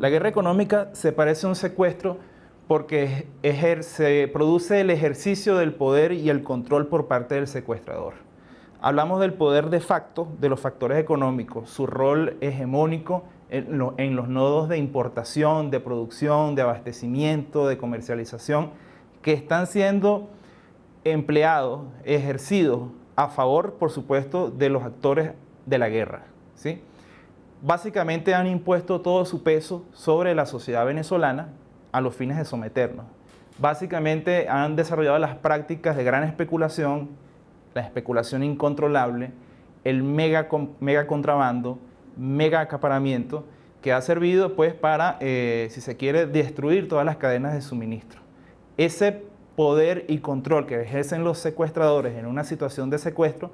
La guerra económica se parece a un secuestro porque ejerce, produce el ejercicio del poder y el control por parte del secuestrador. Hablamos del poder de facto de los factores económicos, su rol hegemónico en, en los nodos de importación, de producción, de abastecimiento, de comercialización, que están siendo empleados, ejercidos a favor, por supuesto, de los actores de la guerra. ¿sí? básicamente han impuesto todo su peso sobre la sociedad venezolana a los fines de someternos. Básicamente han desarrollado las prácticas de gran especulación, la especulación incontrolable, el mega, mega contrabando, mega acaparamiento, que ha servido pues para, eh, si se quiere, destruir todas las cadenas de suministro. Ese poder y control que ejercen los secuestradores en una situación de secuestro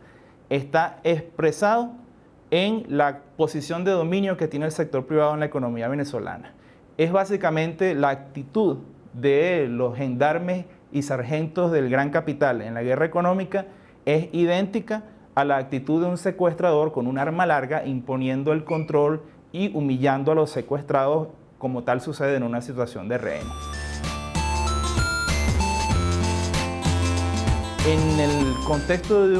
está expresado en la posición de dominio que tiene el sector privado en la economía venezolana. Es básicamente la actitud de los gendarmes y sargentos del gran capital en la guerra económica es idéntica a la actitud de un secuestrador con un arma larga imponiendo el control y humillando a los secuestrados como tal sucede en una situación de rehenes. En el contexto de,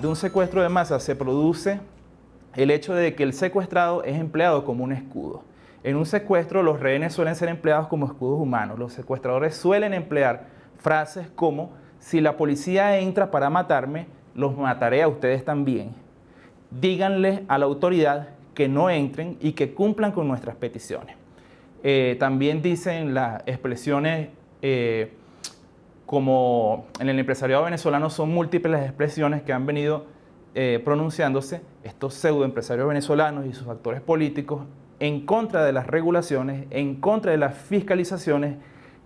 de un secuestro de masa se produce el hecho de que el secuestrado es empleado como un escudo. En un secuestro los rehenes suelen ser empleados como escudos humanos. Los secuestradores suelen emplear frases como, si la policía entra para matarme, los mataré a ustedes también. Díganle a la autoridad que no entren y que cumplan con nuestras peticiones. Eh, también dicen las expresiones eh, como en el empresariado venezolano son múltiples las expresiones que han venido eh, pronunciándose estos pseudoempresarios venezolanos y sus actores políticos en contra de las regulaciones, en contra de las fiscalizaciones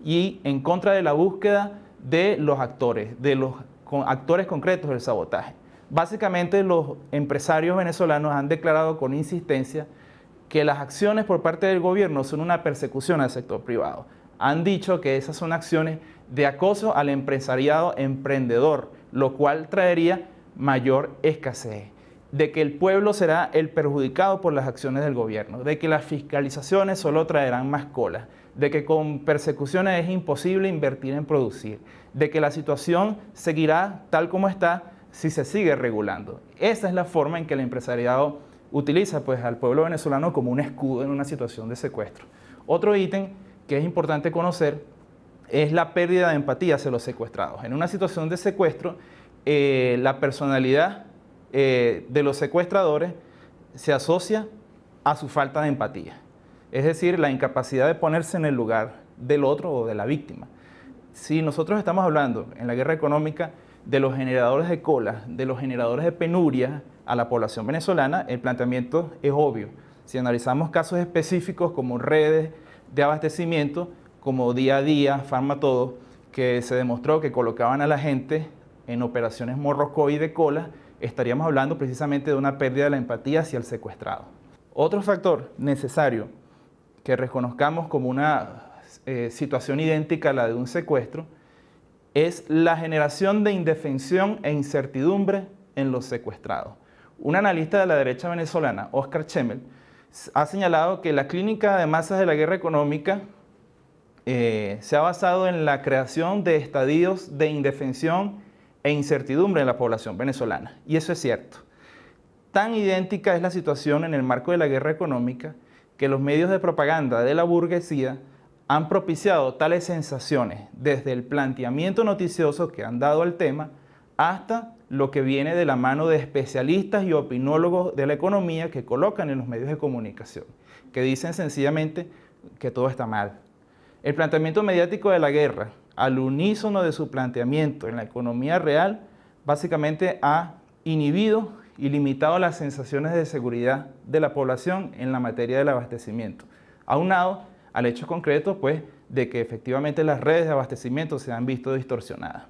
y en contra de la búsqueda de los actores, de los actores concretos del sabotaje. Básicamente los empresarios venezolanos han declarado con insistencia que las acciones por parte del gobierno son una persecución al sector privado. Han dicho que esas son acciones de acoso al empresariado emprendedor, lo cual traería mayor escasez, de que el pueblo será el perjudicado por las acciones del gobierno, de que las fiscalizaciones solo traerán más cola de que con persecuciones es imposible invertir en producir, de que la situación seguirá tal como está si se sigue regulando. Esa es la forma en que el empresariado utiliza pues, al pueblo venezolano como un escudo en una situación de secuestro. Otro ítem que es importante conocer es la pérdida de empatía hacia los secuestrados. En una situación de secuestro, eh, la personalidad eh, de los secuestradores se asocia a su falta de empatía, es decir, la incapacidad de ponerse en el lugar del otro o de la víctima. Si nosotros estamos hablando en la guerra económica de los generadores de cola, de los generadores de penuria a la población venezolana, el planteamiento es obvio. Si analizamos casos específicos como redes de abastecimiento, como día a día, farma todo, que se demostró que colocaban a la gente en operaciones morrocoy y de cola, estaríamos hablando precisamente de una pérdida de la empatía hacia el secuestrado. Otro factor necesario que reconozcamos como una eh, situación idéntica a la de un secuestro es la generación de indefensión e incertidumbre en los secuestrados. Un analista de la derecha venezolana, Oscar Chemel, ha señalado que la clínica de masas de la guerra económica eh, se ha basado en la creación de estadios de indefensión e incertidumbre en la población venezolana. Y eso es cierto. Tan idéntica es la situación en el marco de la guerra económica que los medios de propaganda de la burguesía han propiciado tales sensaciones desde el planteamiento noticioso que han dado al tema hasta lo que viene de la mano de especialistas y opinólogos de la economía que colocan en los medios de comunicación, que dicen sencillamente que todo está mal. El planteamiento mediático de la guerra, al unísono de su planteamiento en la economía real, básicamente ha inhibido y limitado las sensaciones de seguridad de la población en la materia del abastecimiento, aunado al hecho concreto pues, de que efectivamente las redes de abastecimiento se han visto distorsionadas.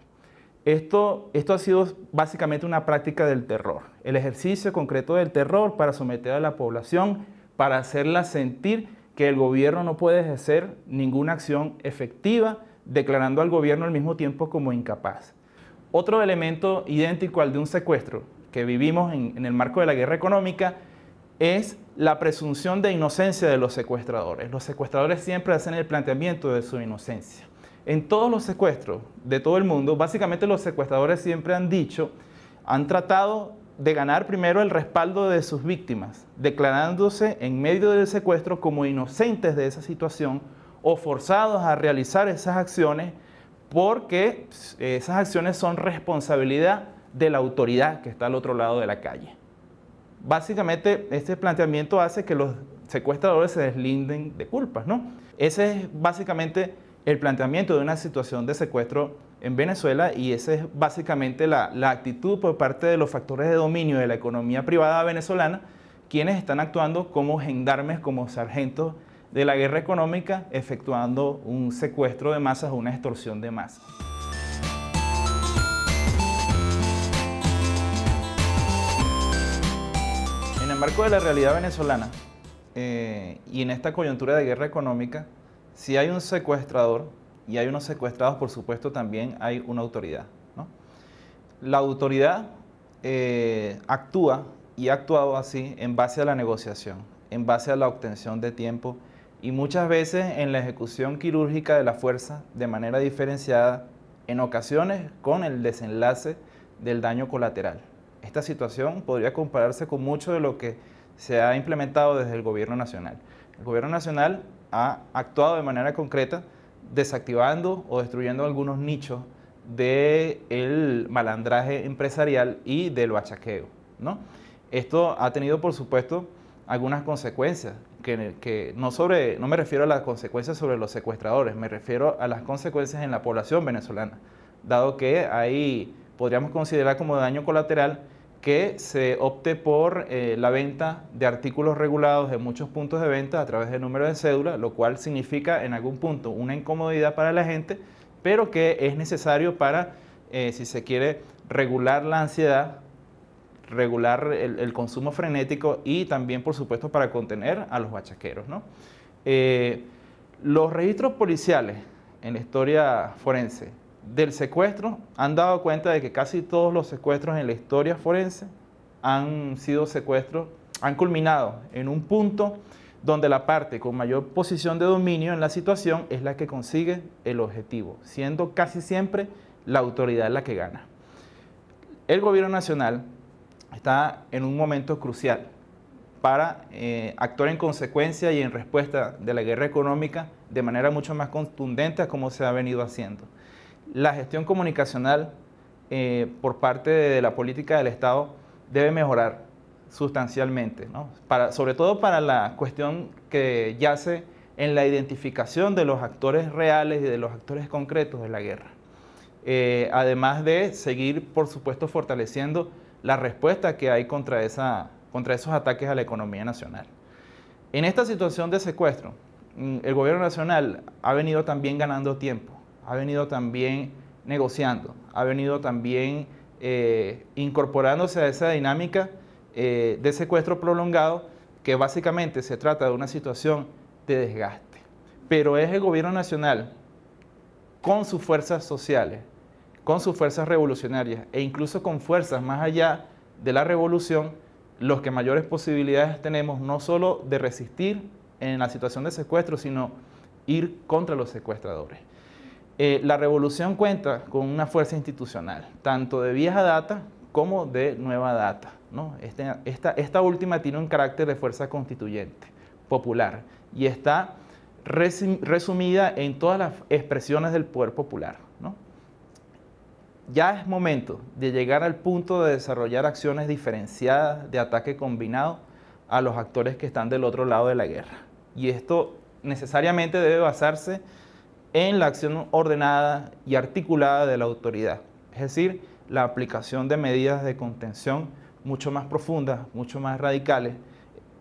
Esto, esto ha sido básicamente una práctica del terror, el ejercicio concreto del terror para someter a la población, para hacerla sentir que el gobierno no puede ejercer ninguna acción efectiva declarando al gobierno al mismo tiempo como incapaz. Otro elemento idéntico al de un secuestro que vivimos en, el marco de la guerra económica es la presunción de inocencia de los secuestradores. Los secuestradores siempre hacen el planteamiento de su inocencia. En todos los secuestros de todo el mundo, básicamente los secuestradores siempre han dicho, han tratado de ganar primero el respaldo de sus víctimas, declarándose en medio del secuestro como inocentes de esa situación o forzados a realizar esas acciones porque eh, esas acciones son responsabilidad de la autoridad que está al otro lado de la calle. Básicamente, este planteamiento hace que los secuestradores se deslinden de culpas, ¿no? Ese es básicamente el planteamiento de una situación de secuestro en Venezuela y esa es básicamente la, la actitud por parte de los factores de dominio de la economía privada venezolana, quienes están actuando como gendarmes, como sargentos de la guerra económica efectuando un secuestro de masas o una extorsión de masas. En el marco de la realidad venezolana eh, y en esta coyuntura de guerra económica, si hay un secuestrador y hay unos secuestrados, por supuesto, también hay una autoridad. La autoridad eh, actúa y ha actuado así en base a la negociación, en base a la obtención de tiempo y muchas veces en la ejecución quirúrgica de la fuerza de manera diferenciada, en ocasiones con el desenlace del daño colateral. Esta situación podría compararse con mucho de lo que se ha implementado desde el Gobierno Nacional. El Gobierno Nacional ha actuado de manera concreta desactivando o destruyendo algunos nichos del el malandraje empresarial y del bachaqueo. ¿no? Esto ha tenido, por supuesto, algunas consecuencias, que, no, sobre, no me refiero a las consecuencias sobre los secuestradores, me refiero a las consecuencias en la población venezolana, dado que ahí podríamos considerar como daño colateral que se opte por eh, la venta de artículos regulados de muchos puntos de venta a través del número de cédula, lo cual significa en algún punto una incomodidad para la gente, pero que es necesario para, eh, si se quiere, regular la ansiedad regular el, consumo frenético y también, por supuesto, para contener a los bachaqueros. Eh, los registros policiales en la historia forense del secuestro han dado cuenta de que casi todos los secuestros en la historia forense han sido secuestros, han culminado en un punto donde la parte con mayor posición de dominio en la situación es la que consigue el objetivo, siendo casi siempre la autoridad la que gana. El gobierno nacional está en un momento crucial para eh, actuar en consecuencia y en respuesta de la guerra económica de manera mucho más contundente a como se ha venido haciendo. La gestión comunicacional eh, por parte de la política del Estado debe mejorar sustancialmente, para, sobre todo para la cuestión que yace en la identificación de los actores reales y de los actores concretos de la guerra. Eh, además de seguir, por supuesto, fortaleciendo la respuesta que hay contra, esa, contra esos ataques a la economía nacional. En esta situación de secuestro, mm, el gobierno nacional ha venido también ganando tiempo, ha venido también negociando, ha venido también eh, incorporándose a esa dinámica eh, de secuestro prolongado, que básicamente se trata de una situación de desgaste. Pero es el gobierno nacional, con sus fuerzas sociales, con sus fuerzas revolucionarias e incluso con fuerzas más allá de la revolución, los que mayores posibilidades tenemos no solo de resistir en la situación de secuestro, sino ir contra los secuestradores. Eh, la revolución cuenta con una fuerza institucional, tanto de vieja data como de nueva data. Este, esta última tiene un carácter de fuerza constituyente, popular, y está resumida en todas las expresiones del poder popular ya es momento de llegar al punto de desarrollar acciones diferenciadas de ataque combinado a los actores que están del otro lado de la guerra. Y esto necesariamente debe basarse en la acción ordenada y articulada de la autoridad, es decir, la aplicación de medidas de contención mucho más profundas, mucho más radicales,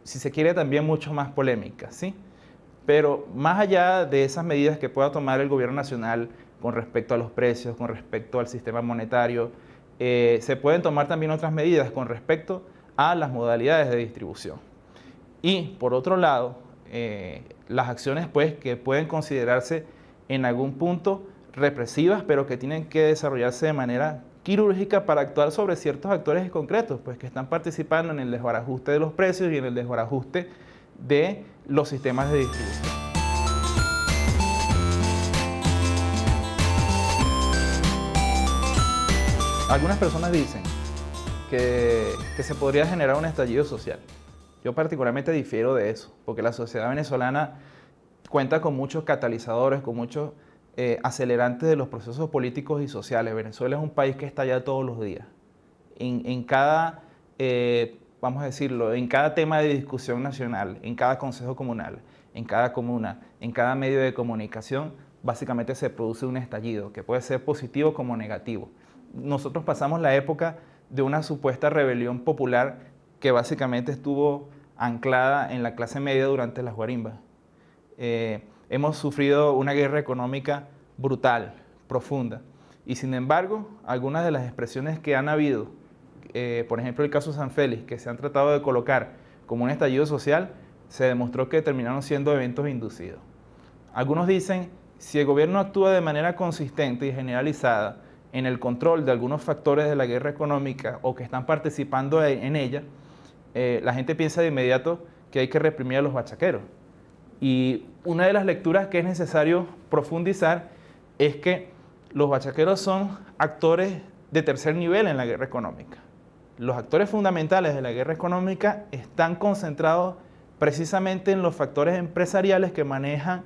si se quiere también mucho más polémicas, ¿sí? Pero más allá de esas medidas que pueda tomar el gobierno nacional, con respecto a los precios, con respecto al sistema monetario. Eh, se pueden tomar también otras medidas con respecto a las modalidades de distribución. Y por otro lado, eh, las acciones pues, que pueden considerarse en algún punto represivas, pero que tienen que desarrollarse de manera quirúrgica para actuar sobre ciertos actores concretos, pues que están participando en el desbarajuste de los precios y en el desbarajuste de los sistemas de distribución. Algunas personas dicen que, se podría generar un estallido social. Yo particularmente difiero de eso, porque la sociedad venezolana cuenta con muchos catalizadores, con muchos eh, acelerantes de los procesos políticos y sociales. Venezuela es un país que estalla todos los días. En, cada, eh, vamos a decirlo, en cada tema de discusión nacional, en cada consejo comunal, en cada comuna, en cada medio de comunicación, básicamente se produce un estallido, que puede ser positivo como negativo nosotros pasamos la época de una supuesta rebelión popular que básicamente estuvo anclada en la clase media durante las guarimbas. Eh, hemos sufrido una guerra económica brutal, profunda, y sin embargo, algunas de las expresiones que han habido, eh, por ejemplo el caso San Félix, que se han tratado de colocar como un estallido social, se demostró que terminaron siendo eventos inducidos. Algunos dicen, si el gobierno actúa de manera consistente y generalizada, en el control de algunos factores de la guerra económica o que están participando en ella, eh, la gente piensa de inmediato que hay que reprimir a los bachaqueros. Y una de las lecturas que es necesario profundizar es que los bachaqueros son actores de tercer nivel en la guerra económica. Los actores fundamentales de la guerra económica están concentrados precisamente en los factores empresariales que manejan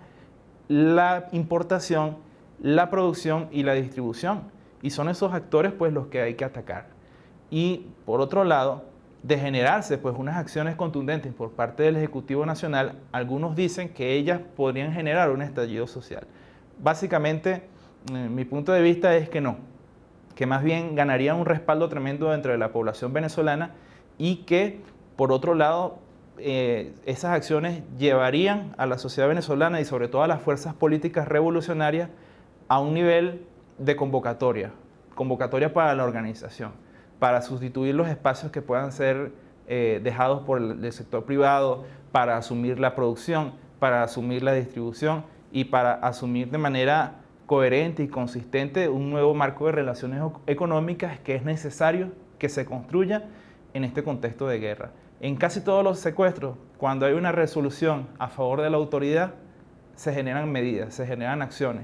la importación, la producción y la distribución. Y son esos actores pues los que hay que atacar. Y por otro lado, de generarse pues unas acciones contundentes por parte del Ejecutivo Nacional, algunos dicen que ellas podrían generar un estallido social. Básicamente, eh, mi punto de vista es que no, que más bien ganarían un respaldo tremendo dentro de la población venezolana y que, por otro lado, eh, esas acciones llevarían a la sociedad venezolana y sobre todo a las fuerzas políticas revolucionarias a un nivel de convocatoria, convocatoria para la organización, para sustituir los espacios que puedan ser eh, dejados por el sector privado, para asumir la producción, para asumir la distribución y para asumir de manera coherente y consistente un nuevo marco de relaciones económicas que es necesario que se construya en este contexto de guerra. En casi todos los secuestros, cuando hay una resolución a favor de la autoridad, se generan medidas, se generan acciones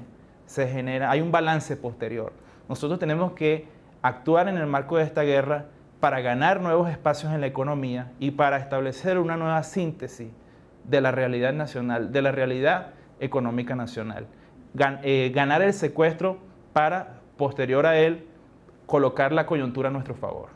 genera, hay un balance posterior. Nosotros tenemos que actuar en el marco de esta guerra para ganar nuevos espacios en la economía y para establecer una nueva síntesis de la realidad nacional, de la realidad económica nacional. Eh, ganar el secuestro para, posterior a él, colocar la coyuntura a nuestro favor.